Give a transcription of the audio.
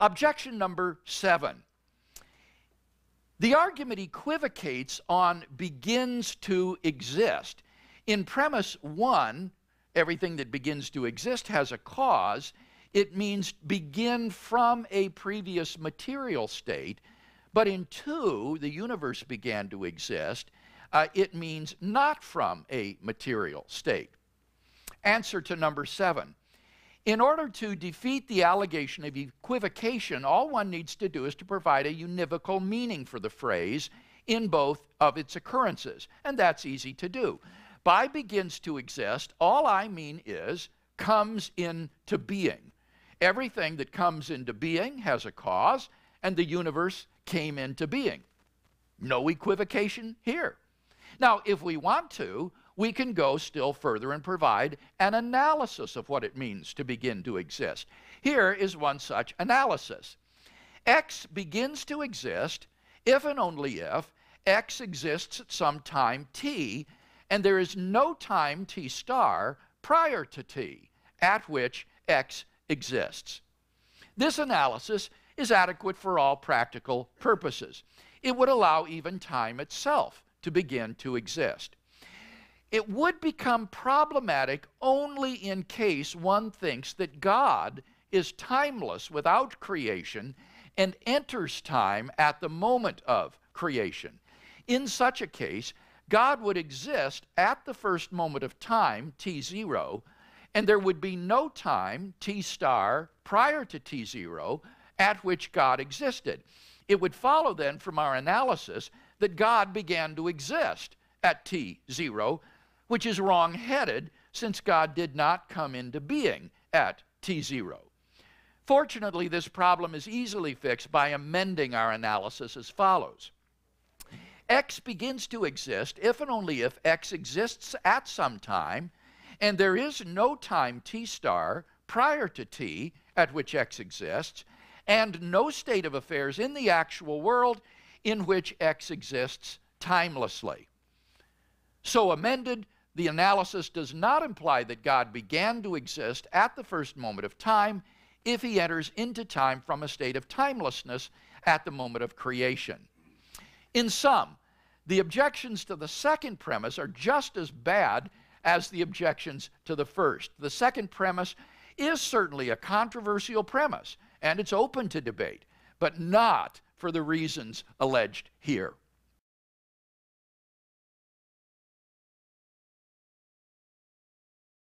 Objection number seven. The argument equivocates on begins to exist. In premise one, everything that begins to exist has a cause. It means begin from a previous material state. But in two, the universe began to exist. Uh, it means not from a material state. Answer to number seven in order to defeat the allegation of equivocation, all one needs to do is to provide a univocal meaning for the phrase in both of its occurrences, and that's easy to do. By begins to exist, all I mean is comes into being. Everything that comes into being has a cause, and the universe came into being. No equivocation here. Now, if we want to, we can go still further and provide an analysis of what it means to begin to exist. Here is one such analysis. X begins to exist if and only if X exists at some time t, and there is no time t star prior to t at which X exists. This analysis is adequate for all practical purposes. It would allow even time itself to begin to exist it would become problematic only in case one thinks that God is timeless without creation and enters time at the moment of creation. In such a case, God would exist at the first moment of time, T0, and there would be no time, T star, prior to T0, at which God existed. It would follow then from our analysis that God began to exist at T0 which is wrong headed since God did not come into being at T0. Fortunately, this problem is easily fixed by amending our analysis as follows. X begins to exist if and only if X exists at some time, and there is no time T star prior to T at which X exists, and no state of affairs in the actual world in which X exists timelessly. So amended, the analysis does not imply that God began to exist at the first moment of time if he enters into time from a state of timelessness at the moment of creation. In sum, the objections to the second premise are just as bad as the objections to the first. The second premise is certainly a controversial premise, and it's open to debate, but not for the reasons alleged here.